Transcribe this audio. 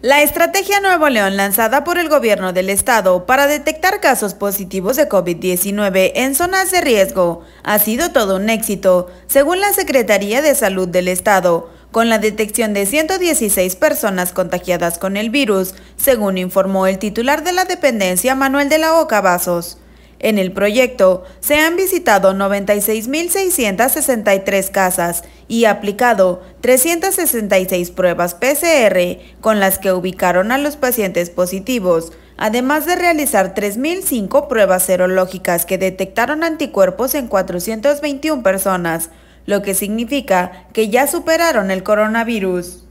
La estrategia Nuevo León lanzada por el gobierno del estado para detectar casos positivos de COVID-19 en zonas de riesgo ha sido todo un éxito, según la Secretaría de Salud del estado, con la detección de 116 personas contagiadas con el virus, según informó el titular de la dependencia Manuel de la Oca Vasos. En el proyecto se han visitado 96.663 casas y aplicado 366 pruebas PCR con las que ubicaron a los pacientes positivos, además de realizar 3.005 pruebas serológicas que detectaron anticuerpos en 421 personas, lo que significa que ya superaron el coronavirus.